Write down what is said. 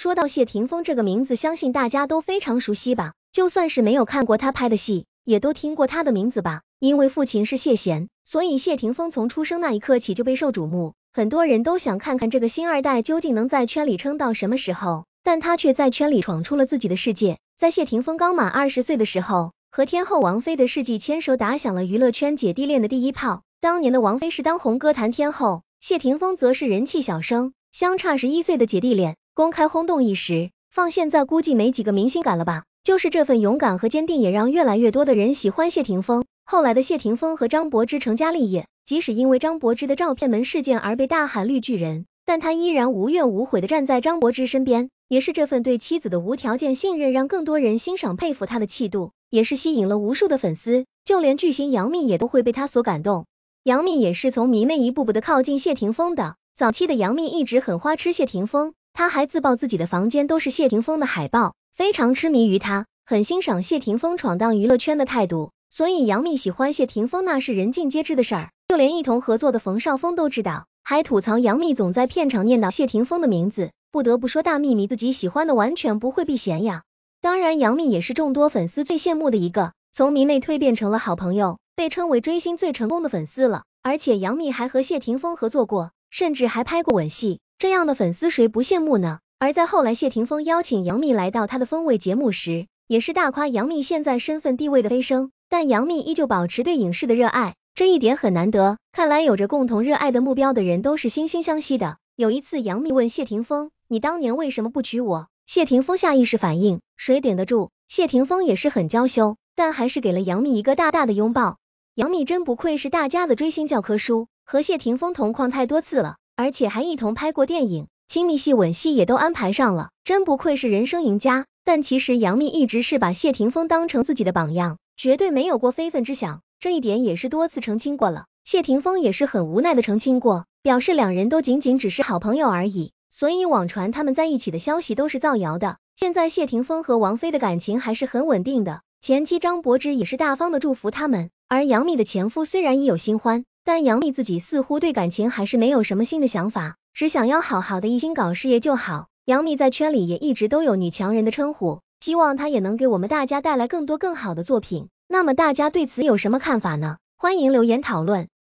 说到谢霆锋这个名字，相信大家都非常熟悉吧？就算是没有看过他拍的戏，也都听过他的名字吧？因为父亲是谢贤，所以谢霆锋从出生那一刻起就备受瞩目。很多人都想看看这个新二代究竟能在圈里撑到什么时候，但他却在圈里闯出了自己的世界。在谢霆锋刚满二十岁的时候，和天后王菲的世纪牵手打响了娱乐圈姐弟恋的第一炮。当年的王菲是当红歌坛天后，谢霆锋则是人气小生，相差十一岁的姐弟恋。公开轰动一时，放现在估计没几个明星敢了吧。就是这份勇敢和坚定，也让越来越多的人喜欢谢霆锋。后来的谢霆锋和张柏芝成家立业，即使因为张柏芝的照片门事件而被大喊“绿巨人”，但他依然无怨无悔的站在张柏芝身边。也是这份对妻子的无条件信任，让更多人欣赏佩服他的气度，也是吸引了无数的粉丝。就连巨星杨幂也都会被他所感动。杨幂也是从迷妹一步步的靠近谢霆锋的。早期的杨幂一直很花痴谢霆锋。他还自曝自己的房间都是谢霆锋的海报，非常痴迷于他，很欣赏谢霆锋闯荡娱乐圈的态度。所以杨幂喜欢谢霆锋那是人尽皆知的事儿，就连一同合作的冯绍峰都知道，还吐槽杨幂总在片场念叨谢霆锋的名字。不得不说，大幂幂自己喜欢的完全不会避嫌呀。当然，杨幂也是众多粉丝最羡慕的一个，从迷妹蜕变成了好朋友，被称为追星最成功的粉丝了。而且杨幂还和谢霆锋合作过，甚至还拍过吻戏。这样的粉丝谁不羡慕呢？而在后来，谢霆锋邀请杨幂来到他的风味节目时，也是大夸杨幂现在身份地位的飞升。但杨幂依旧保持对影视的热爱，这一点很难得。看来有着共同热爱的目标的人都是惺惺相惜的。有一次，杨幂问谢霆锋：“你当年为什么不娶我？”谢霆锋下意识反应：“谁顶得住？”谢霆锋也是很娇羞，但还是给了杨幂一个大大的拥抱。杨幂真不愧是大家的追星教科书，和谢霆锋同框太多次了。而且还一同拍过电影，亲密戏、吻戏也都安排上了，真不愧是人生赢家。但其实杨幂一直是把谢霆锋当成自己的榜样，绝对没有过非分之想，这一点也是多次澄清过了。谢霆锋也是很无奈的澄清过，表示两人都仅仅只是好朋友而已，所以网传他们在一起的消息都是造谣的。现在谢霆锋和王菲的感情还是很稳定的，前妻张柏芝也是大方的祝福他们。而杨幂的前夫虽然已有新欢。但杨幂自己似乎对感情还是没有什么新的想法，只想要好好的一心搞事业就好。杨幂在圈里也一直都有女强人的称呼，希望她也能给我们大家带来更多更好的作品。那么大家对此有什么看法呢？欢迎留言讨论。